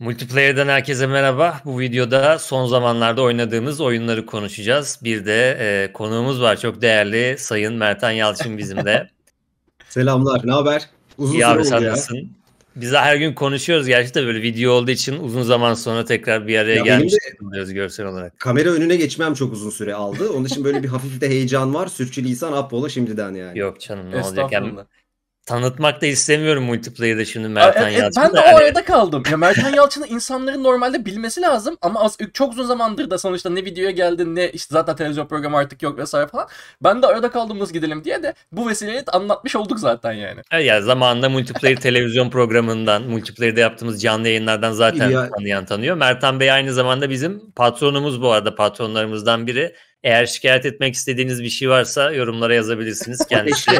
Multiplayer'dan herkese merhaba. Bu videoda son zamanlarda oynadığımız oyunları konuşacağız. Bir de e, konuğumuz var çok değerli Sayın Mertan Yalçın bizimle. Selamlar, ne haber? Uzun İyi abi sen ya. Biz her gün konuşuyoruz gerçi de böyle video olduğu için uzun zaman sonra tekrar bir araya gelmişiz görsel olarak. Kamera önüne geçmem çok uzun süre aldı. Onun için böyle bir hafif de heyecan var. Sürçülisan affola şimdiden yani. Yok canım ne olacak. Yani tanıtmak da istemiyorum multiplayer'da şimdi e, Mertan e, Yalçın'ı. Ben de yani. o arada kaldım. Ya Mertan Yalçın'ın insanların normalde bilmesi lazım ama az, çok uzun zamandır da sonuçta ne videoya geldin ne işte zaten televizyon programı artık yok vesaire falan. Ben de arada kaldım nasıl gidelim diye de bu vesileyle anlatmış olduk zaten yani. E ya zamanında multiplayer televizyon programından, multiplayerde yaptığımız canlı yayınlardan zaten ya. tanıyan tanıyor. Mertan Bey aynı zamanda bizim patronumuz bu arada patronlarımızdan biri. Eğer şikayet etmek istediğiniz bir şey varsa yorumlara yazabilirsiniz. Kendisi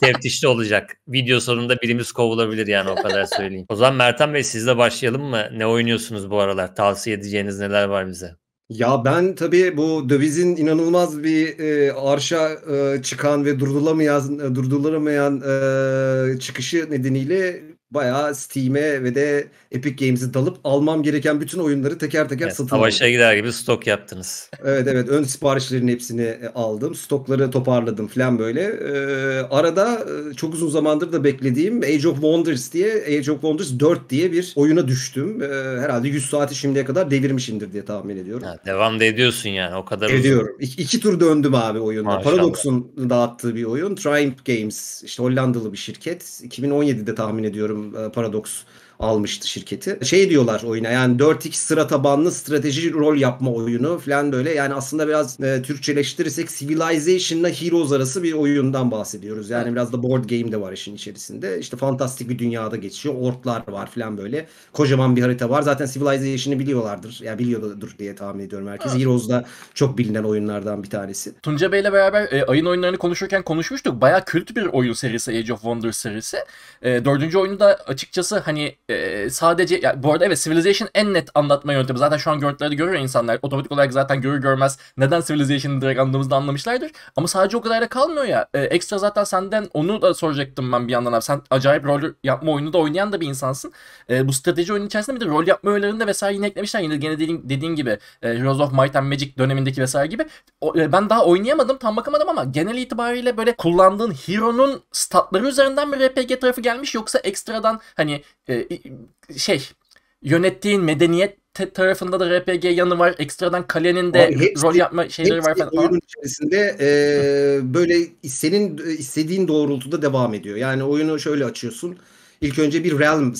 teftişli olacak. Video sonunda birimiz kovulabilir yani o kadar söyleyeyim. O zaman Mertan Bey sizle başlayalım mı? Ne oynuyorsunuz bu aralar? Tavsiye edeceğiniz neler var bize? Ya ben tabii bu dövizin inanılmaz bir e, arşa e, çıkan ve durdurulamayan, e, durdurulamayan e, çıkışı nedeniyle bayağı Steam'e ve de Epic Games'e dalıp almam gereken bütün oyunları teker teker evet, satın aldım. gider gibi stok yaptınız. Evet evet ön siparişlerin hepsini e, aldım. Stokları toparladım falan böyle. Ee, arada e, çok uzun zamandır da beklediğim Age of Wonders diye Age of Wonders 4 diye bir oyuna düştüm. Ee, herhalde 100 saati şimdiye kadar devirmişimdir diye tahmin ediyorum. Ha, devam da ediyorsun yani o kadar Ediyorum. Uzun. İki, tur döndüm abi oyunda. Maşallah. Paradox'un dağıttığı bir oyun. Triumph Games işte Hollandalı bir şirket. 2017'de tahmin ediyorum sanıyorum e, paradoks almıştı şirketi. Şey diyorlar oyuna yani 4x sıra tabanlı strateji rol yapma oyunu falan böyle. Yani aslında biraz e, Türkçeleştirirsek Civilization'la Heroes arası bir oyundan bahsediyoruz. Yani biraz da board game de var işin içerisinde. İşte fantastik bir dünyada geçiyor. Orklar var falan böyle. Kocaman bir harita var. Zaten Civilization'ı biliyorlardır. Ya yani biliyordur diye tahmin ediyorum herkes. Evet. da çok bilinen oyunlardan bir tanesi. Tunca Bey'le beraber e, ayın oyunlarını konuşurken konuşmuştuk. Baya kült bir oyun serisi Age of Wonders serisi. E, dördüncü oyunu da açıkçası hani sadece ya, bu arada evet Civilization en net anlatma yöntemi. Zaten şu an görüntülerde görüyor insanlar. Otomatik olarak zaten görür görmez neden Civilization'ı direkt anladığımızda anlamışlardır. Ama sadece o kadar da kalmıyor ya. E, ekstra zaten senden onu da soracaktım ben bir yandan abi. Sen acayip rol yapma oyunu da oynayan da bir insansın. E, bu strateji oyunun içerisinde bir de rol yapma oyunlarında vesaire yine eklemişler. Yine gene dediğin, dediğin gibi e, Heroes of Might and Magic dönemindeki vesaire gibi. O, e, ben daha oynayamadım tam bakamadım ama genel itibariyle böyle kullandığın hero'nun statları üzerinden bir RPG tarafı gelmiş yoksa ekstradan hani e, şey yönettiğin medeniyet tarafında da RPG yanı var. Ekstradan kalenin de hepsi, rol yapma şeyleri var falan. Oyun içerisinde e, böyle senin istediğin doğrultuda devam ediyor. Yani oyunu şöyle açıyorsun. İlk önce bir realm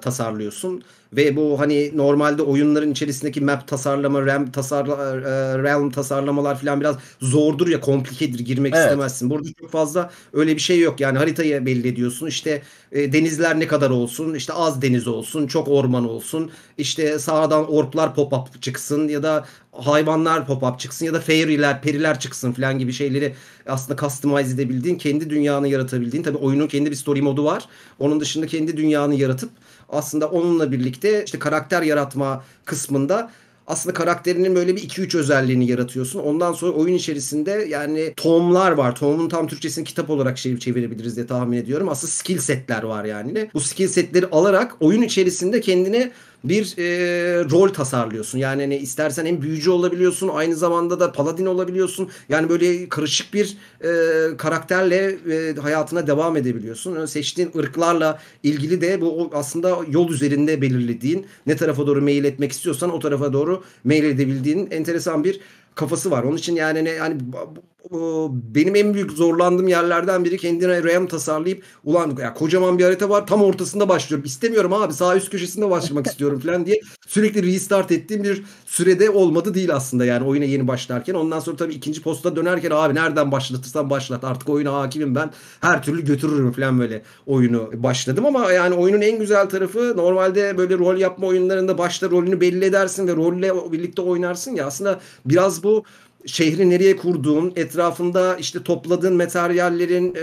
tasarlıyorsun ve bu hani normalde oyunların içerisindeki map tasarlama, RAM tasarla, e, realm tasarlamalar falan biraz zordur ya komplikedir girmek evet. istemezsin. Burada çok fazla öyle bir şey yok yani haritayı belli ediyorsun işte e, denizler ne kadar olsun işte az deniz olsun çok orman olsun işte sağdan orklar pop-up çıksın ya da hayvanlar pop-up çıksın ya da fairy'ler, periler çıksın falan gibi şeyleri aslında customize edebildiğin, kendi dünyanı yaratabildiğin. Tabii oyunun kendi bir story modu var. Onun dışında kendi dünyanı yaratıp aslında onunla birlikte işte karakter yaratma kısmında aslında karakterinin böyle bir 2-3 özelliğini yaratıyorsun. Ondan sonra oyun içerisinde yani tohumlar var. Tohumun tam Türkçesini kitap olarak şey çevirebiliriz diye tahmin ediyorum. Aslında skill setler var yani. Bu skill setleri alarak oyun içerisinde kendine bir e, rol tasarlıyorsun. Yani hani istersen hem büyücü olabiliyorsun aynı zamanda da paladin olabiliyorsun. Yani böyle karışık bir e, karakterle e, hayatına devam edebiliyorsun. Yani seçtiğin ırklarla ilgili de bu aslında yol üzerinde belirlediğin ne tarafa doğru mail etmek istiyorsan o tarafa doğru mail edebildiğin enteresan bir kafası var. Onun için yani ne, yani benim en büyük zorlandığım yerlerden biri kendine RAM tasarlayıp ulan ya kocaman bir harita var tam ortasında başlıyorum. İstemiyorum abi sağ üst köşesinde başlamak istiyorum falan diye sürekli restart ettiğim bir sürede olmadı değil aslında yani oyuna yeni başlarken. Ondan sonra tabii ikinci posta dönerken abi nereden başlatırsan başlat artık oyuna hakimim ben her türlü götürürüm falan böyle oyunu başladım ama yani oyunun en güzel tarafı normalde böyle rol yapma oyunlarında başta rolünü belli edersin ve rolle birlikte oynarsın ya aslında biraz bu bu şehri nereye kurduğun, etrafında işte topladığın materyallerin e,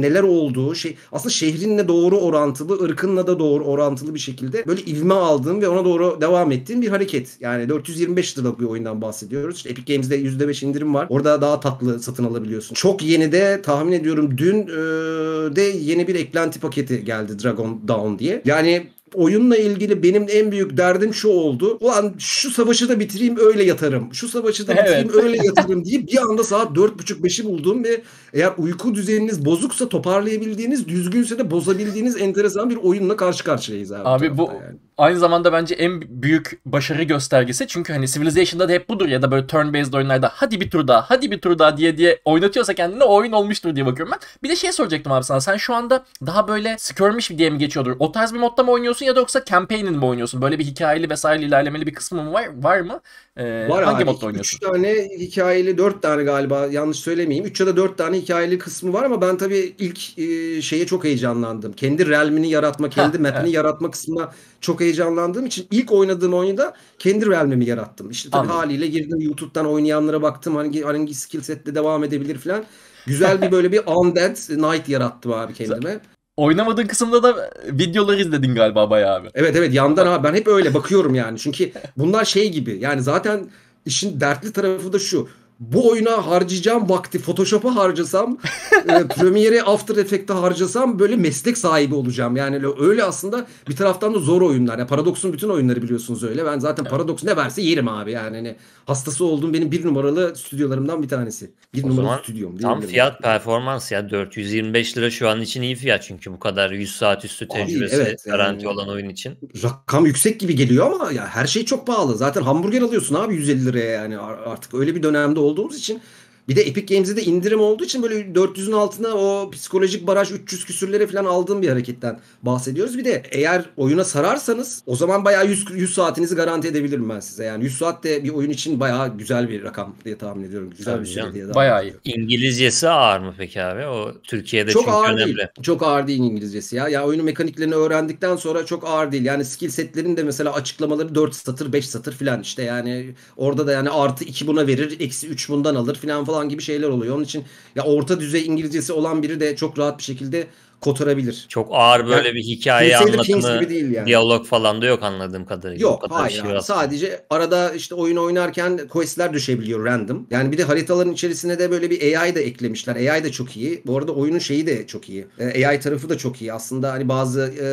neler olduğu, şey aslında şehrinle doğru orantılı, ırkınla da doğru orantılı bir şekilde böyle ivme aldığın ve ona doğru devam ettiğin bir hareket. Yani 425 liralık bir oyundan bahsediyoruz. İşte Epic Games'de %5 indirim var. Orada daha tatlı satın alabiliyorsun. Çok yeni de tahmin ediyorum dün e, de yeni bir eklenti paketi geldi Dragon Down diye. Yani oyunla ilgili benim en büyük derdim şu oldu. Ulan şu savaşı da bitireyim öyle yatarım. Şu savaşı da bitireyim evet. öyle yatarım diye bir anda saat dört buçuk beşi buldum ve eğer uyku düzeniniz bozuksa toparlayabildiğiniz, düzgünse de bozabildiğiniz enteresan bir oyunla karşı karşıyayız abi. Abi bu yani aynı zamanda bence en büyük başarı göstergesi. Çünkü hani Civilization'da da hep budur ya da böyle turn based oyunlarda hadi bir tur daha hadi bir tur daha diye diye oynatıyorsa kendine oyun olmuştur diye bakıyorum ben. Bir de şey soracaktım abi sana sen şu anda daha böyle skirmish diye mi geçiyordur? O tarz bir modda mı oynuyorsun ya da yoksa campaign'in mi oynuyorsun? Böyle bir hikayeli vesaire ilerlemeli bir kısmı mı var, var mı? Ee, Var hangi modda oynuyorsun? 3 tane hikayeli 4 tane galiba yanlış söylemeyeyim. 3 ya da 4 tane hikayeli kısmı var ama ben tabii ilk e, şeye çok heyecanlandım. Kendi realmini yaratma, kendi ha, evet. yaratma kısmına çok heyecanlandığım için ilk oynadığım oyunda kendi realmimi yarattım. İşte tabii Anladım. haliyle girdim YouTube'dan oynayanlara baktım hangi hangi skill setle devam edebilir falan. Güzel bir böyle bir undead knight yarattım abi kendime. Oynamadığın kısımda da videoları izledin galiba bayağı abi. Evet evet yandan abi ben hep öyle bakıyorum yani. Çünkü bunlar şey gibi yani zaten işin dertli tarafı da şu bu oyuna harcayacağım vakti Photoshop'a harcasam, e, Premiere'e After Effect'e harcasam böyle meslek sahibi olacağım. Yani öyle aslında bir taraftan da zor oyunlar. Yani Paradox'un bütün oyunları biliyorsunuz öyle. Ben zaten Paradox ne verse yerim abi. Yani hani hastası olduğum benim bir numaralı stüdyolarımdan bir tanesi. Bir o numaralı stüdyom. tam mi? fiyat performans ya 425 lira şu an için iyi fiyat çünkü bu kadar 100 saat üstü tecrübesi evet, garanti yani, olan oyun için. Rakam yüksek gibi geliyor ama ya her şey çok pahalı. Zaten hamburger alıyorsun abi 150 liraya yani artık öyle bir dönemde olduğumuz için bir de Epic Games'e de indirim olduğu için böyle 400'ün altına o psikolojik baraj 300 küsürlere falan aldığım bir hareketten bahsediyoruz. Bir de eğer oyuna sararsanız o zaman bayağı 100, 100 saatinizi garanti edebilirim ben size. Yani 100 saat de bir oyun için bayağı güzel bir rakam diye tahmin ediyorum. Güzel Tabii bir şey diye. Bayağı iyi. İngilizcesi ağır mı peki abi? O Türkiye'de çok çünkü ağır önemli. Değil. Çok ağır değil İngilizcesi ya. Ya oyunun mekaniklerini öğrendikten sonra çok ağır değil. Yani skill setlerin de mesela açıklamaları 4 satır 5 satır falan işte yani orada da yani artı 2 buna verir eksi 3 bundan alır falan falan falan gibi şeyler oluyor. Onun için ya orta düzey İngilizcesi olan biri de çok rahat bir şekilde kotarabilir. Çok ağır böyle yani, bir hikaye anlatımı, gibi değil yani. diyalog falan da yok anladığım kadarıyla. Yok hayır şey abi. sadece arada işte oyun oynarken questler düşebiliyor random. Yani bir de haritaların içerisine de böyle bir AI da eklemişler. AI da çok iyi. Bu arada oyunun şeyi de çok iyi. E, AI tarafı da çok iyi. Aslında hani bazı e,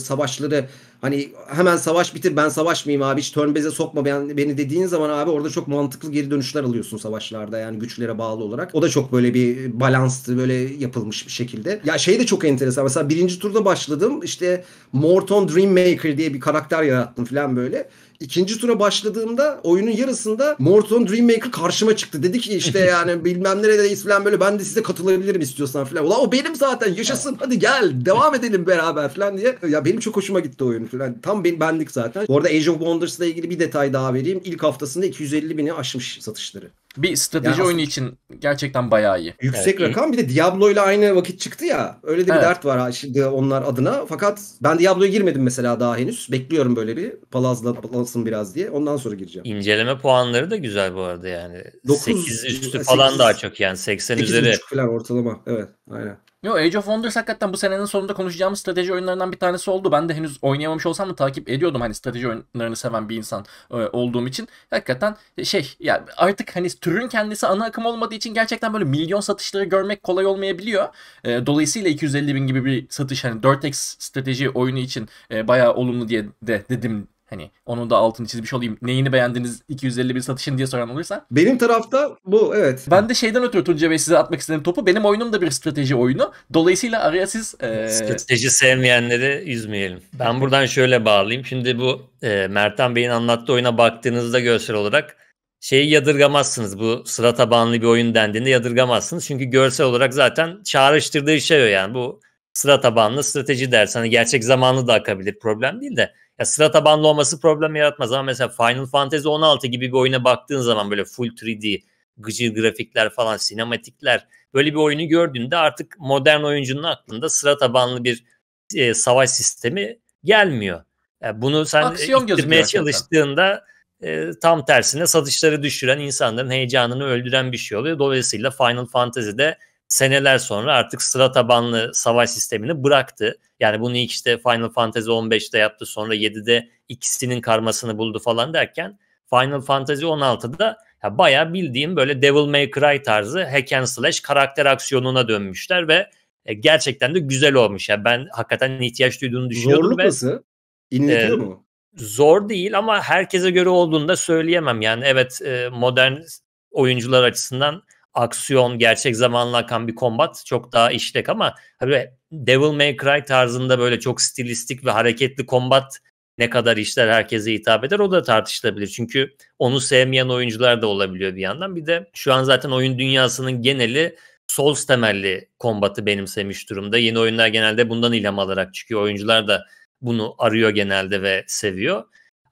savaşları Hani hemen savaş bitir ben savaşmayayım abi hiç turnbeze sokma beni dediğin zaman abi orada çok mantıklı geri dönüşler alıyorsun savaşlarda yani güçlere bağlı olarak. O da çok böyle bir balanslı böyle yapılmış bir şekilde. Ya şey de çok enteresan mesela birinci turda başladım işte Morton Dreammaker diye bir karakter yarattım falan böyle. İkinci tura başladığımda oyunun yarısında Morton Dreammaker karşıma çıktı. Dedi ki işte yani bilmem neredeyiz falan böyle ben de size katılabilirim istiyorsan falan. Ulan o benim zaten yaşasın hadi gel devam edelim beraber falan diye. Ya benim çok hoşuma gitti oyun falan. Tam benlik zaten. Bu arada Age of Wonders ile ilgili bir detay daha vereyim. İlk haftasında 250 bini aşmış satışları. Bir strateji yani oyunu için gerçekten bayağı iyi. Yüksek evet, rakam. Bir de Diablo ile aynı vakit çıktı ya. Öyle de bir evet. dert var şimdi onlar adına. Fakat ben Diablo'ya girmedim mesela daha henüz. Bekliyorum böyle bir palazla palasın biraz diye. Ondan sonra gireceğim. İnceleme puanları da güzel bu arada yani. 9, 8 üstü 8, falan daha çok yani 80 8, üzeri. 8 falan ortalama. Evet. Aynen. Yo Age of Wonders hakikaten bu senenin sonunda konuşacağımız strateji oyunlarından bir tanesi oldu. Ben de henüz oynayamamış olsam da takip ediyordum hani strateji oyunlarını seven bir insan e, olduğum için. Hakikaten e, şey ya artık hani türün kendisi ana akım olmadığı için gerçekten böyle milyon satışları görmek kolay olmayabiliyor. E, dolayısıyla 250 bin gibi bir satış hani 4x strateji oyunu için e, bayağı olumlu diye de dedim Hani onun da altını çizmiş olayım. Neyini beğendiniz 251 satışın diye soran olursa. Benim tarafta bu evet. Ben de şeyden ötürü Tuncay Bey size atmak istediğim topu. Benim oyunum da bir strateji oyunu. Dolayısıyla araya siz... E... Strateji sevmeyenleri üzmeyelim. Ben buradan şöyle bağlayayım. Şimdi bu e, Mertan Bey'in anlattığı oyuna baktığınızda görsel olarak şeyi yadırgamazsınız. Bu sıra tabanlı bir oyun dendiğinde yadırgamazsınız. Çünkü görsel olarak zaten çağrıştırdığı şey o yani. Bu sıra tabanlı strateji dersi. Hani gerçek zamanlı da akabilir problem değil de ya sıra tabanlı olması problem yaratmaz ama mesela Final Fantasy 16 gibi bir oyuna baktığın zaman böyle full 3D gıcır grafikler falan sinematikler böyle bir oyunu gördüğünde artık modern oyuncunun aklında sıra tabanlı bir e, savaş sistemi gelmiyor. Yani bunu sen Aksiyon ittirmeye çalıştığında e, tam tersine satışları düşüren insanların heyecanını öldüren bir şey oluyor. Dolayısıyla Final Fantasy'de seneler sonra artık sıra tabanlı savaş sistemini bıraktı. Yani bunu ilk işte Final Fantasy 15'te yaptı sonra 7'de ikisinin karmasını buldu falan derken Final Fantasy 16'da ya bayağı bildiğim böyle Devil May Cry tarzı hack and slash karakter aksiyonuna dönmüşler ve e, gerçekten de güzel olmuş. Yani ben hakikaten ihtiyaç duyduğunu düşünüyorum. Zorluk ve, nasıl? İnletiyor e, mu? Zor değil ama herkese göre olduğunu da söyleyemem. Yani evet e, modern oyuncular açısından aksiyon, gerçek zamanlı akan bir kombat çok daha işlek ama tabii Devil May Cry tarzında böyle çok stilistik ve hareketli kombat ne kadar işler herkese hitap eder o da tartışılabilir. Çünkü onu sevmeyen oyuncular da olabiliyor bir yandan. Bir de şu an zaten oyun dünyasının geneli Souls temelli kombatı benimsemiş durumda. Yeni oyunlar genelde bundan ilham alarak çıkıyor. Oyuncular da bunu arıyor genelde ve seviyor.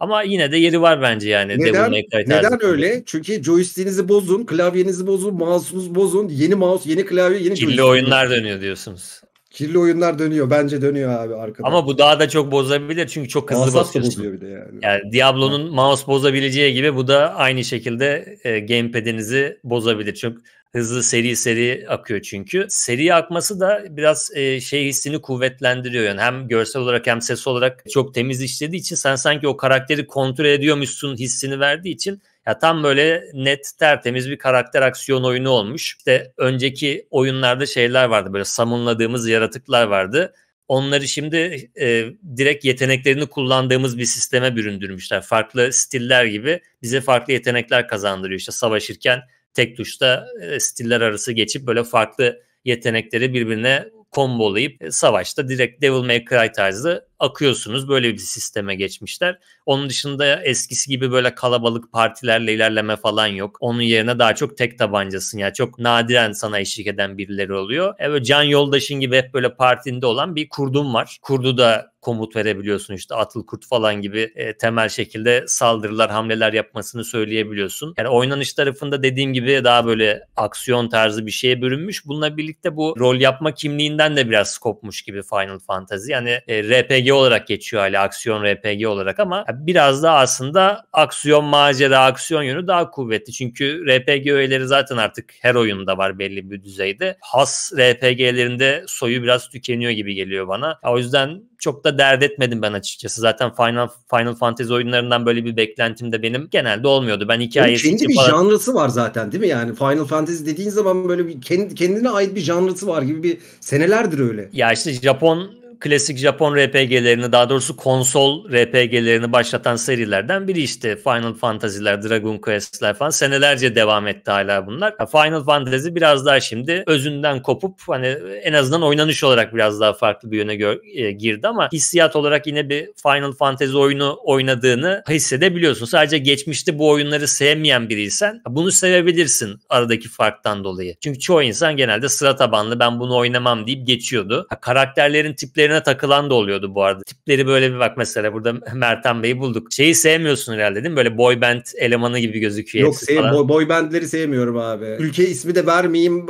Ama yine de yeri var bence yani. Neden, neden öyle? Çünkü joystick'inizi bozun, klavyenizi bozun, mouse'unuzu bozun, yeni mouse, yeni klavye, yeni Kirli joystick. oyunlar dönüyor diyorsunuz. Kirli oyunlar dönüyor. Bence dönüyor abi arkada. Ama bu daha da çok bozabilir çünkü çok hızlı basıyorsun. bir de yani. yani Diablo'nun mouse bozabileceği gibi bu da aynı şekilde e, gamepad'inizi bozabilir. Çünkü hızlı seri seri akıyor çünkü. Seri akması da biraz e, şey hissini kuvvetlendiriyor. Yani hem görsel olarak hem ses olarak çok temiz işlediği için sen sanki o karakteri kontrol ediyormuşsun hissini verdiği için ya tam böyle net tertemiz bir karakter aksiyon oyunu olmuş. İşte önceki oyunlarda şeyler vardı böyle samunladığımız yaratıklar vardı. Onları şimdi e, direkt yeteneklerini kullandığımız bir sisteme büründürmüşler. Farklı stiller gibi bize farklı yetenekler kazandırıyor. İşte savaşırken tek tuşta e, stiller arası geçip böyle farklı yetenekleri birbirine kombolayıp e, savaşta direkt Devil May Cry tarzı akıyorsunuz. Böyle bir sisteme geçmişler. Onun dışında eskisi gibi böyle kalabalık partilerle ilerleme falan yok. Onun yerine daha çok tek tabancasın. Yani çok nadiren sana eşlik eden birileri oluyor. Evet Can Yoldaş'ın gibi hep böyle partinde olan bir kurdum var. Kurdu da komut verebiliyorsun işte atıl kurt falan gibi e, temel şekilde saldırılar hamleler yapmasını söyleyebiliyorsun. Yani oynanış tarafında dediğim gibi daha böyle aksiyon tarzı bir şeye bürünmüş. Bununla birlikte bu rol yapma kimliğinden de biraz kopmuş gibi Final Fantasy. Yani e, RPG olarak geçiyor hala aksiyon RPG olarak ama biraz daha aslında aksiyon macera aksiyon yönü daha kuvvetli. Çünkü RPG öğeleri zaten artık her oyunda var belli bir düzeyde. Has RPG'lerinde soyu biraz tükeniyor gibi geliyor bana. O yüzden çok da dert etmedim ben açıkçası. Zaten Final Final Fantasy oyunlarından böyle bir beklentim de benim genelde olmuyordu. Ben hikayesi yani kendi falan... bir janrısı var zaten değil mi? Yani Final Fantasy dediğin zaman böyle bir kendi, kendine ait bir janrısı var gibi bir senelerdir öyle. Ya işte Japon klasik Japon RPG'lerini daha doğrusu konsol RPG'lerini başlatan serilerden biri işte Final Fantasy'ler, Dragon Quest'ler falan senelerce devam etti hala bunlar. Final Fantasy biraz daha şimdi özünden kopup hani en azından oynanış olarak biraz daha farklı bir yöne gö- e, girdi ama hissiyat olarak yine bir Final Fantasy oyunu oynadığını hissedebiliyorsun. Sadece geçmişte bu oyunları sevmeyen biriysen bunu sevebilirsin aradaki farktan dolayı. Çünkü çoğu insan genelde sıra tabanlı ben bunu oynamam deyip geçiyordu. Ha, karakterlerin tiplerini tiplerine takılan da oluyordu bu arada. Tipleri böyle bir bak mesela burada Mertan Bey'i bulduk. Şeyi sevmiyorsun herhalde değil mi? Böyle boy band elemanı gibi gözüküyor. Yok sev, boy, boy bandleri sevmiyorum abi. Ülke ismi de vermeyeyim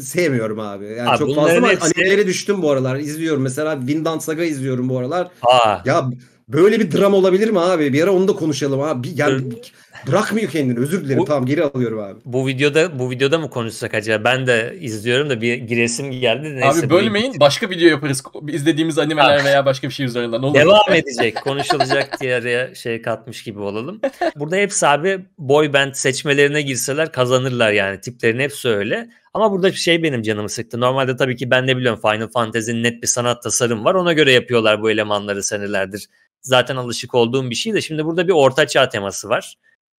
sevmiyorum abi. Yani abi çok fazla var. Hepsi... Animelere düştüm bu aralar. İzliyorum mesela Vinland Saga izliyorum bu aralar. Aa. Ya Böyle bir dram olabilir mi abi? Bir ara onu da konuşalım abi. Yani Bırakmıyor kendini. Özür dilerim. Bu, tamam geri alıyorum abi. Bu videoda bu videoda mı konuşsak acaba? Ben de izliyorum da bir giresim geldi. Neyse, abi bölmeyin. Başka video yaparız. İzlediğimiz animeler veya başka bir şey üzerinden. Olur. Devam edecek. Konuşulacak diye araya şey katmış gibi olalım. Burada hepsi abi boy band seçmelerine girseler kazanırlar yani. Tiplerin hepsi öyle. Ama burada bir şey benim canımı sıktı. Normalde tabii ki ben de biliyorum Final Fantasy'nin net bir sanat tasarım var. Ona göre yapıyorlar bu elemanları senelerdir. Zaten alışık olduğum bir şey de şimdi burada bir ortaçağ teması var.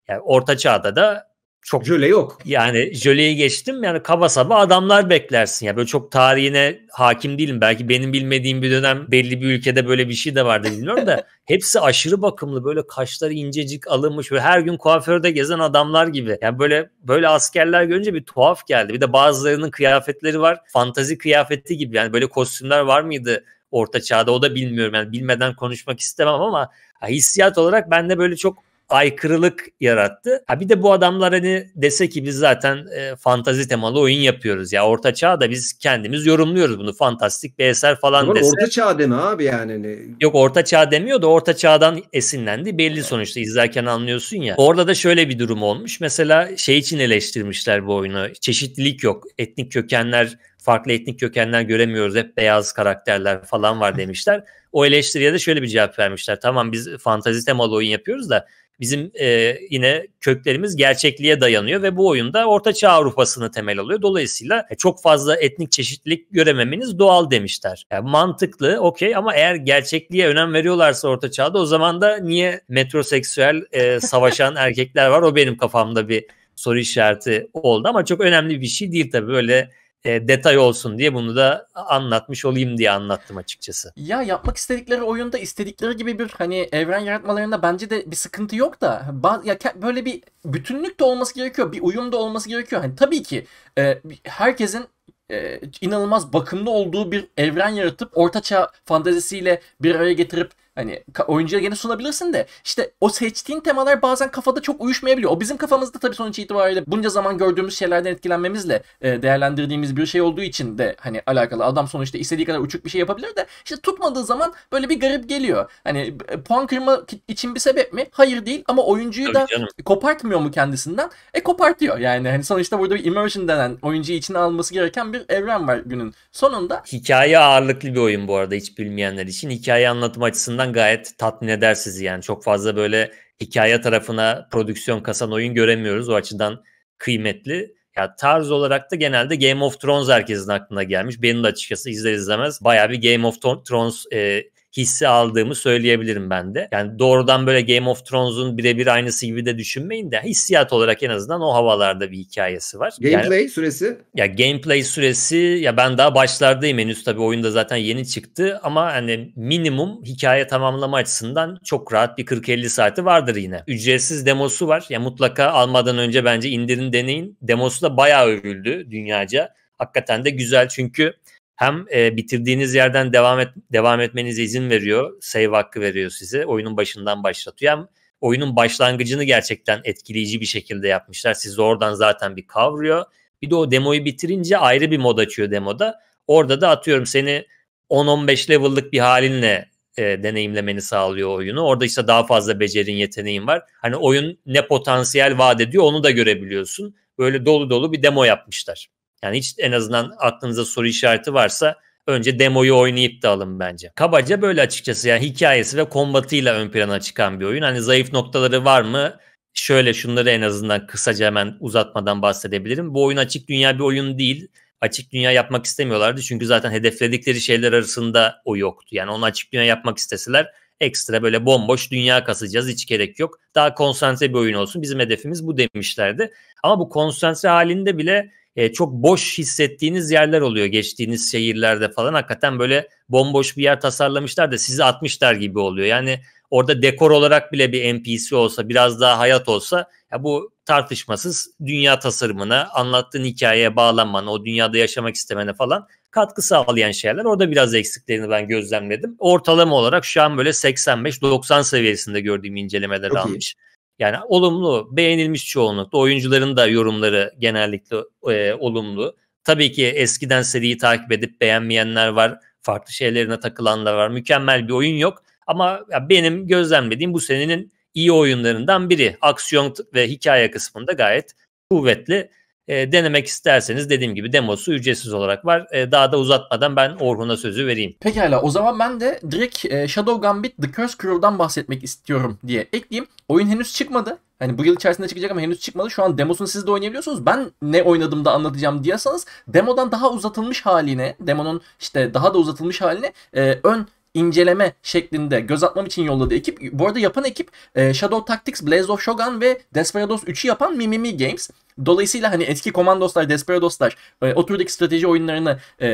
Yani orta çağda da çok jöle yok. Yani jöleyi geçtim yani kaba saba adamlar beklersin. Ya yani böyle çok tarihine hakim değilim. Belki benim bilmediğim bir dönem belli bir ülkede böyle bir şey de vardı bilmiyorum da hepsi aşırı bakımlı böyle kaşları incecik alınmış ve her gün kuaförde gezen adamlar gibi. Yani böyle böyle askerler görünce bir tuhaf geldi. Bir de bazılarının kıyafetleri var. Fantazi kıyafeti gibi yani böyle kostümler var mıydı orta çağda o da bilmiyorum. Yani bilmeden konuşmak istemem ama hissiyat olarak bende böyle çok aykırılık yarattı. Ha bir de bu adamlar hani dese ki biz zaten e, fantazi temalı oyun yapıyoruz ya orta da biz kendimiz yorumluyoruz bunu fantastik bir eser falan Doğru, dese. Orta çağ deme abi yani. Hani. Yok orta çağ demiyor da orta çağdan esinlendi belli sonuçta izlerken anlıyorsun ya. Orada da şöyle bir durum olmuş mesela şey için eleştirmişler bu oyunu çeşitlilik yok etnik kökenler farklı etnik kökenler göremiyoruz hep beyaz karakterler falan var demişler. O eleştiriye de şöyle bir cevap vermişler. Tamam biz fantazi temalı oyun yapıyoruz da bizim e, yine köklerimiz gerçekliğe dayanıyor ve bu oyunda Ortaçağ Avrupa'sını temel alıyor. Dolayısıyla e, çok fazla etnik çeşitlilik görememeniz doğal demişler. Yani mantıklı okey ama eğer gerçekliğe önem veriyorlarsa Ortaçağ'da o zaman da niye metroseksüel e, savaşan erkekler var o benim kafamda bir soru işareti oldu ama çok önemli bir şey değil tabii böyle e, detay olsun diye bunu da anlatmış olayım diye anlattım açıkçası. Ya yapmak istedikleri oyunda istedikleri gibi bir hani evren yaratmalarında bence de bir sıkıntı yok da baz, ya böyle bir bütünlük de olması gerekiyor. Bir uyum da olması gerekiyor. Hani tabii ki e, herkesin e, inanılmaz bakımlı olduğu bir evren yaratıp ortaçağ fantezisiyle bir araya getirip Hani oyuncuya gene sunabilirsin de işte o seçtiğin temalar bazen kafada çok uyuşmayabiliyor. O bizim kafamızda tabii sonuç itibariyle bunca zaman gördüğümüz şeylerden etkilenmemizle e, değerlendirdiğimiz bir şey olduğu için de hani alakalı. Adam sonuçta istediği kadar uçuk bir şey yapabilir de işte tutmadığı zaman böyle bir garip geliyor. Hani e, puan kırma için bir sebep mi? Hayır değil ama oyuncuyu tabii da canım. kopartmıyor mu kendisinden? E kopartıyor. Yani hani sonuçta burada bir immersion denen oyuncuyu içine alması gereken bir evren var günün sonunda. Hikaye ağırlıklı bir oyun bu arada hiç bilmeyenler için. Hikaye anlatım açısından yandan gayet tatmin eder sizi yani. Çok fazla böyle hikaye tarafına prodüksiyon kasan oyun göremiyoruz. O açıdan kıymetli. Ya tarz olarak da genelde Game of Thrones herkesin aklına gelmiş. Benim de açıkçası izler izlemez bayağı bir Game of Thrones e, hissi aldığımı söyleyebilirim ben de. Yani doğrudan böyle Game of Thrones'un birebir aynısı gibi de düşünmeyin de hissiyat olarak en azından o havalarda bir hikayesi var. Gameplay yani, süresi? Ya gameplay süresi ya ben daha başlardayım henüz tabii oyunda zaten yeni çıktı ama hani minimum hikaye tamamlama açısından çok rahat bir 40-50 saati vardır yine. Ücretsiz demosu var. Ya mutlaka almadan önce bence indirin deneyin. Demosu da bayağı övüldü dünyaca. Hakikaten de güzel çünkü hem e, bitirdiğiniz yerden devam et devam etmenize izin veriyor. Save hakkı veriyor size. Oyunun başından başlatıyor. Hem oyunun başlangıcını gerçekten etkileyici bir şekilde yapmışlar. Sizi oradan zaten bir kavruyor. Bir de o demoyu bitirince ayrı bir mod açıyor demoda. Orada da atıyorum seni 10-15 level'lık bir halinle e, deneyimlemeni sağlıyor oyunu. Orada işte daha fazla becerin, yeteneğin var. Hani oyun ne potansiyel vaat ediyor onu da görebiliyorsun. Böyle dolu dolu bir demo yapmışlar. Yani hiç en azından aklınıza soru işareti varsa önce demoyu oynayıp da alın bence. Kabaca böyle açıkçası yani hikayesi ve kombatıyla ön plana çıkan bir oyun. Hani zayıf noktaları var mı? Şöyle şunları en azından kısaca hemen uzatmadan bahsedebilirim. Bu oyun açık dünya bir oyun değil. Açık dünya yapmak istemiyorlardı çünkü zaten hedefledikleri şeyler arasında o yoktu. Yani onu açık dünya yapmak isteseler ekstra böyle bomboş dünya kasacağız hiç gerek yok. Daha konsantre bir oyun olsun bizim hedefimiz bu demişlerdi. Ama bu konsantre halinde bile e, çok boş hissettiğiniz yerler oluyor geçtiğiniz şehirlerde falan. Hakikaten böyle bomboş bir yer tasarlamışlar da sizi atmışlar gibi oluyor. Yani orada dekor olarak bile bir NPC olsa biraz daha hayat olsa ya bu tartışmasız dünya tasarımına, anlattığın hikayeye bağlanmana, o dünyada yaşamak istemene falan katkı sağlayan şeyler. Orada biraz eksiklerini ben gözlemledim. Ortalama olarak şu an böyle 85-90 seviyesinde gördüğüm incelemeler okay. almış. Iyi. Yani olumlu, beğenilmiş çoğunlukla. Oyuncuların da yorumları genellikle e, olumlu. Tabii ki eskiden seriyi takip edip beğenmeyenler var. Farklı şeylerine takılanlar var. Mükemmel bir oyun yok. Ama benim gözlemlediğim bu senenin iyi oyunlarından biri. Aksiyon ve hikaye kısmında gayet kuvvetli e, denemek isterseniz dediğim gibi demosu ücretsiz olarak var. E, daha da uzatmadan ben Orhun'a sözü vereyim. Pekala o zaman ben de direkt e, Shadow Gambit The Curse Crew'dan bahsetmek istiyorum diye ekleyeyim. Oyun henüz çıkmadı. Hani bu yıl içerisinde çıkacak ama henüz çıkmadı. Şu an demosunu siz de oynayabiliyorsunuz. Ben ne oynadım da anlatacağım diyorsanız demodan daha uzatılmış haline, demonun işte daha da uzatılmış haline e, ön inceleme şeklinde göz atmam için yolladı ekip. Bu arada yapan ekip e, Shadow Tactics, Blaze of Shogun ve Desperados 3'ü yapan Mimimi Games. Dolayısıyla hani eski Komandoslar, Desperadoslar e, o türdeki strateji oyunlarını e,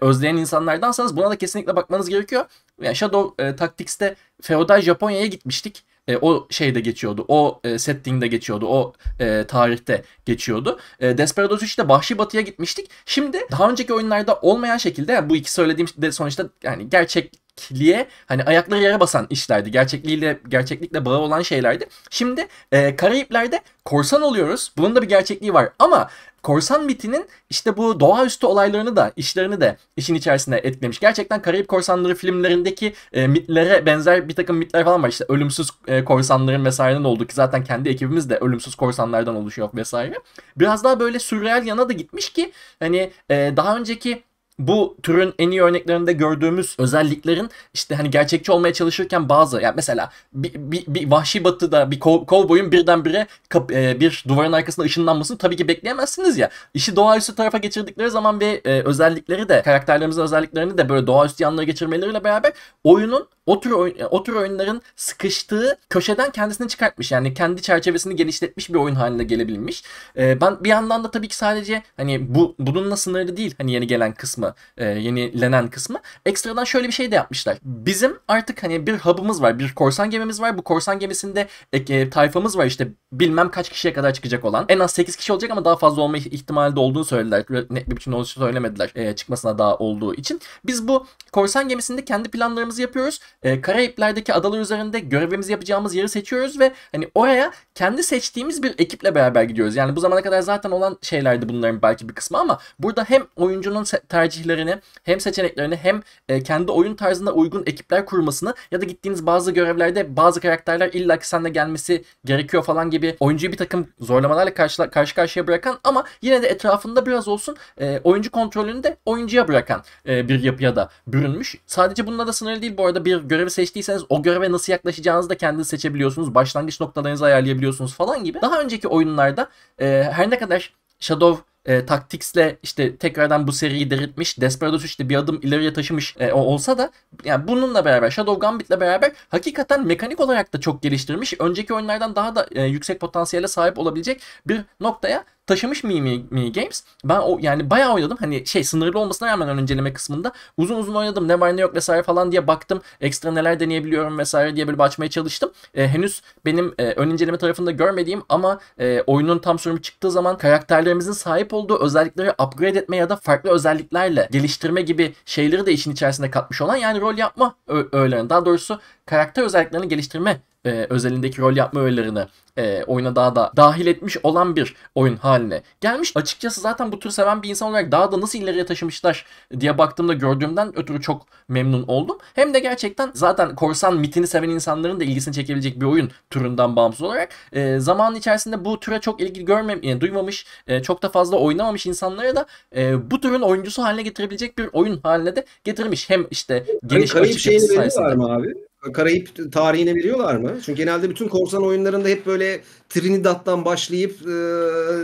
özleyen insanlardansanız buna da kesinlikle bakmanız gerekiyor. Yani Shadow e, Tactics'te feodal Japonya'ya gitmiştik. E, o şeyde geçiyordu. O e, settingde geçiyordu. O e, tarihte geçiyordu. E, Desperados 3'te Vahşi Batı'ya gitmiştik. Şimdi daha önceki oyunlarda olmayan şekilde yani bu iki söylediğim de sonuçta yani gerçek gerçekliğe hani ayakları yere basan işlerdi. Gerçekliğiyle gerçeklikle bağı olan şeylerdi. Şimdi e, Karayipler'de korsan oluyoruz. Bunun da bir gerçekliği var ama korsan mitinin işte bu doğaüstü olaylarını da işlerini de işin içerisinde etkilemiş. Gerçekten Karayip Korsanları filmlerindeki e, mitlere benzer bir takım mitler falan var. İşte ölümsüz e, korsanların vesairenin olduğu ki zaten kendi ekibimiz de ölümsüz korsanlardan oluşuyor vesaire. Biraz daha böyle sürreal yana da gitmiş ki hani e, daha önceki bu türün en iyi örneklerinde gördüğümüz özelliklerin işte hani gerçekçi olmaya çalışırken bazı yani mesela bir, bir, bir vahşi batıda bir kovboyun birdenbire kap, e, bir duvarın arkasında ışınlanmasını tabii ki bekleyemezsiniz ya. İşi doğaüstü tarafa geçirdikleri zaman bir e, özellikleri de karakterlerimizin özelliklerini de böyle doğaüstü yanlara geçirmeleriyle beraber oyunun o tür, oyun, e, o tür oyunların sıkıştığı köşeden kendisini çıkartmış. Yani kendi çerçevesini genişletmiş bir oyun haline gelebilmiş. E, ben bir yandan da tabii ki sadece hani bu bununla sınırlı değil hani yeni gelen kısmı kısmı, e, yenilenen kısmı. Ekstradan şöyle bir şey de yapmışlar. Bizim artık hani bir hub'ımız var, bir korsan gemimiz var. Bu korsan gemisinde e, e tayfamız var işte bilmem kaç kişiye kadar çıkacak olan. En az 8 kişi olacak ama daha fazla olma ihtimali de olduğunu söylediler. Net bir biçimde şey söylemediler e, çıkmasına daha olduğu için. Biz bu korsan gemisinde kendi planlarımızı yapıyoruz. E, Karayipler'deki adalar üzerinde görevimizi yapacağımız yeri seçiyoruz ve hani oraya kendi seçtiğimiz bir ekiple beraber gidiyoruz. Yani bu zamana kadar zaten olan şeylerdi bunların belki bir kısmı ama burada hem oyuncunun tercih tercihlerini, hem seçeneklerini hem e, kendi oyun tarzına uygun ekipler kurmasını ya da gittiğiniz bazı görevlerde bazı karakterler illa ki sende gelmesi gerekiyor falan gibi oyuncuyu bir takım zorlamalarla karşı, karşı karşıya bırakan ama yine de etrafında biraz olsun e, oyuncu kontrolünü de oyuncuya bırakan e, bir yapıya da bürünmüş. Sadece bununla da sınırlı değil bu arada bir görevi seçtiyseniz o göreve nasıl yaklaşacağınızı da kendiniz seçebiliyorsunuz. Başlangıç noktalarınızı ayarlayabiliyorsunuz falan gibi. Daha önceki oyunlarda her ne kadar Shadow e, Tactics'le işte tekrardan bu seriyi diriltmiş. Desperados 3'te bir adım ileriye taşımış e, olsa da yani bununla beraber Shadow Gambit'le beraber hakikaten mekanik olarak da çok geliştirmiş. Önceki oyunlardan daha da e, yüksek potansiyele sahip olabilecek bir noktaya taşımış mini, mini games. Ben o yani bayağı oynadım. Hani şey sınırlı olmasına rağmen ön hani inceleme kısmında uzun uzun oynadım. Ne var ne yok vesaire falan diye baktım. Ekstra neler deneyebiliyorum vesaire diye böyle açmaya çalıştım. E, henüz benim e, ön inceleme tarafında görmediğim ama e, oyunun tam sürümü çıktığı zaman karakterlerimizin sahip olduğu özellikleri upgrade etme ya da farklı özelliklerle geliştirme gibi şeyleri de işin içerisinde katmış olan yani rol yapma öğelerini daha doğrusu karakter özelliklerini geliştirme e, özelindeki rol yapma öğelerini e, oyuna daha da dahil etmiş olan bir oyun haline gelmiş. Açıkçası zaten bu tür seven bir insan olarak daha da nasıl ileriye taşımışlar diye baktığımda gördüğümden ötürü çok memnun oldum. Hem de gerçekten zaten korsan mitini seven insanların da ilgisini çekebilecek bir oyun türünden bağımsız olarak e, zaman içerisinde bu türe çok ilgi görmem, yani e, duymamış, e, çok da fazla oynamamış insanlara da e, bu türün oyuncusu haline getirebilecek bir oyun haline de getirmiş. Hem işte geniş açı sayesinde. Var mı abi? Karayip tarihini veriyorlar mı? Çünkü genelde bütün korsan oyunlarında hep böyle Trinidad'dan başlayıp e,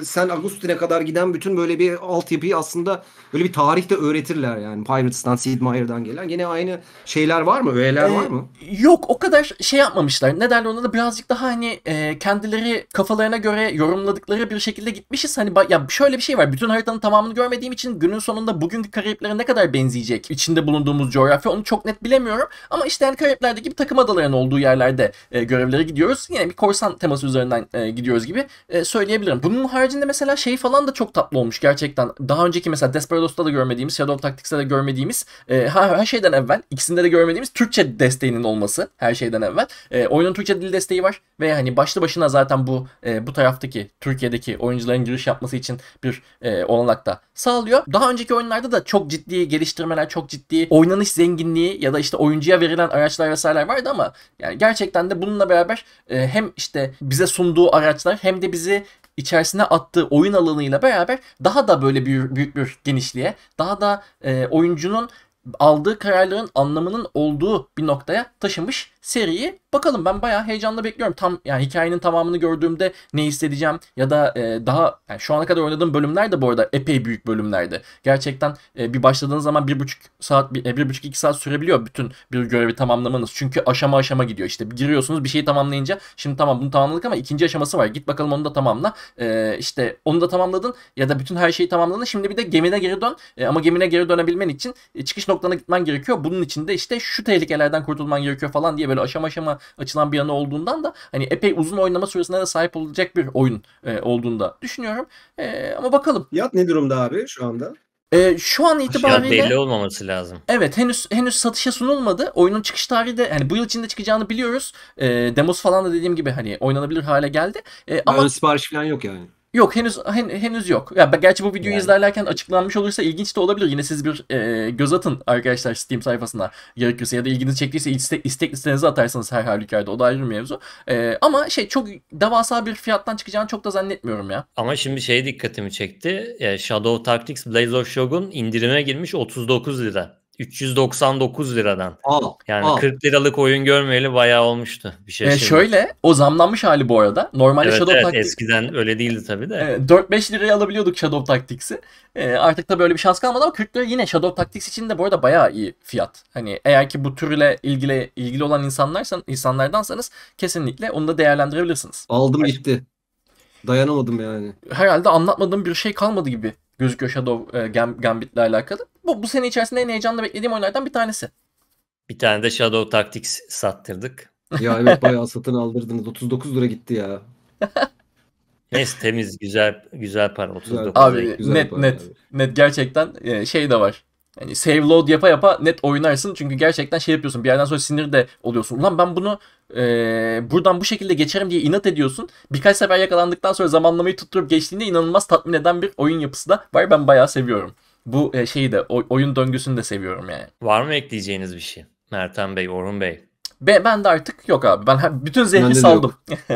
Sen Agustin'e kadar giden bütün böyle bir altyapıyı aslında böyle bir tarihte öğretirler yani. Pirates'tan, Sid Meier'dan gelen. Gene aynı şeyler var mı? Öğeler ee, var mı? Ee, yok o kadar şey yapmamışlar. Ne derler ona da birazcık daha hani e, kendileri kafalarına göre yorumladıkları bir şekilde gitmişiz. Hani ya şöyle bir şey var. Bütün haritanın tamamını görmediğim için günün sonunda bugünkü Karayiplere ne kadar benzeyecek içinde bulunduğumuz coğrafya onu çok net bilemiyorum. Ama işte yani Karayiplerde gibi takım adalarının olduğu yerlerde e, görevlere gidiyoruz. Yine bir korsan teması üzerinden e, gidiyoruz gibi e, söyleyebilirim. Bunun haricinde mesela şey falan da çok tatlı olmuş gerçekten. Daha önceki mesela Desperados'ta da görmediğimiz, Shadow Tactics'te de görmediğimiz, e, her, her şeyden evvel ikisinde de görmediğimiz Türkçe desteğinin olması her şeyden evvel. E, oyunun Türkçe dil desteği var ve hani başlı başına zaten bu e, bu taraftaki Türkiye'deki oyuncuların giriş yapması için bir e, olanak da sağlıyor. Daha önceki oyunlarda da çok ciddi geliştirmeler, çok ciddi oynanış zenginliği ya da işte oyuncuya verilen araçlar vesaire kriterler vardı ama yani gerçekten de bununla beraber e, hem işte bize sunduğu araçlar hem de bizi içerisine attığı oyun alanıyla beraber daha da böyle büyük, büyük bir genişliğe, daha da e, oyuncunun aldığı kararların anlamının olduğu bir noktaya taşımış seriyi. Bakalım ben bayağı heyecanla bekliyorum. Tam yani hikayenin tamamını gördüğümde ne hissedeceğim ya da e, daha yani şu ana kadar oynadığım bölümler de bu arada epey büyük bölümlerdi. Gerçekten e, bir başladığınız zaman bir buçuk saat bir, e, bir buçuk iki saat sürebiliyor bütün bir görevi tamamlamanız. Çünkü aşama aşama gidiyor. işte giriyorsunuz bir şeyi tamamlayınca şimdi tamam bunu tamamladık ama ikinci aşaması var. Git bakalım onu da tamamla. E, işte onu da tamamladın ya da bütün her şeyi tamamladın. Şimdi bir de gemine geri dön. E, ama gemine geri dönebilmen için e, çıkış noktana gitmen gerekiyor. Bunun için de işte şu tehlikelerden kurtulman gerekiyor falan diye böyle aşama aşama açılan bir yanı olduğundan da hani epey uzun oynama süresine de sahip olacak bir oyun e, olduğunu da düşünüyorum. E, ama bakalım. Yat ne durumda abi şu anda? Ee, şu an itibariyle ya belli olmaması lazım. Evet, henüz henüz satışa sunulmadı. Oyunun çıkış tarihi de yani bu yıl içinde çıkacağını biliyoruz. E, demos falan da dediğim gibi hani oynanabilir hale geldi. E, ama yani sipariş falan yok yani. Yok henüz hen, henüz yok. Ya gerçi bu videoyu yani. izlerken açıklanmış olursa ilginç de olabilir. Yine siz bir e, göz atın arkadaşlar Steam sayfasına gerekirse ya da ilginizi çektiyse iste, istek listenizi atarsanız her halükarda o da ayrı bir mevzu. E, ama şey çok devasa bir fiyattan çıkacağını çok da zannetmiyorum ya. Ama şimdi şey dikkatimi çekti. E, Shadow Tactics Blaze of Shogun indirime girmiş 39 lira. 399 liradan. Al, yani al. 40 liralık oyun görmeyeli bayağı olmuştu. Bir şey e, şöyle o zamlanmış hali bu arada. Normalde evet, Shadow evet, Tactics eskiden öyle değildi tabii de. E, ee, 4-5 liraya alabiliyorduk Shadow Tactics'i. E, artık da böyle bir şans kalmadı ama 40 lira yine Shadow Tactics için de bu arada bayağı iyi fiyat. Hani eğer ki bu türle ilgili ilgili olan insanlarsan insanlardansanız kesinlikle onu da değerlendirebilirsiniz. Aldım gitti. Dayanamadım yani. Herhalde anlatmadığım bir şey kalmadı gibi. Gözüküyor Shadow e, Gambit'le alakalı. Bu, bu sene içerisinde en heyecanla beklediğim oyunlardan bir tanesi. Bir tane de Shadow Tactics sattırdık. ya evet bayağı satın aldırdınız. 39 lira gitti ya. Neyse temiz güzel güzel para 39. Güzel, Abi güzel net para net abi. net gerçekten e, şey de var. Yani save load yapa yapa net oynarsın. Çünkü gerçekten şey yapıyorsun. Bir yerden sonra sinir de oluyorsun. Ulan ben bunu e, buradan bu şekilde geçerim diye inat ediyorsun. Birkaç sefer yakalandıktan sonra zamanlamayı tutturup geçtiğinde inanılmaz tatmin eden bir oyun yapısı da var. Ben bayağı seviyorum. Bu e, şeyi de oyun döngüsünü de seviyorum yani. Var mı ekleyeceğiniz bir şey? Mertan Bey, Orhun Bey. Be, ben de artık yok abi. Ben bütün zehri saldım.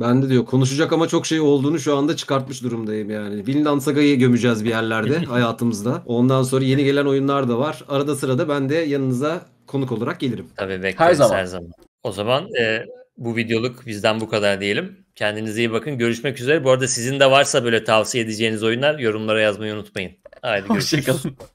Ben de diyor konuşacak ama çok şey olduğunu şu anda çıkartmış durumdayım yani. Vinland Saga'yı gömeceğiz bir yerlerde hayatımızda. Ondan sonra yeni gelen oyunlar da var. Arada sırada ben de yanınıza konuk olarak gelirim. Tabii bekleriz her zaman. Her zaman. O zaman e, bu videoluk bizden bu kadar diyelim. Kendinize iyi bakın. Görüşmek üzere. Bu arada sizin de varsa böyle tavsiye edeceğiniz oyunlar yorumlara yazmayı unutmayın. Haydi görüşürüz. Hoşçakalın.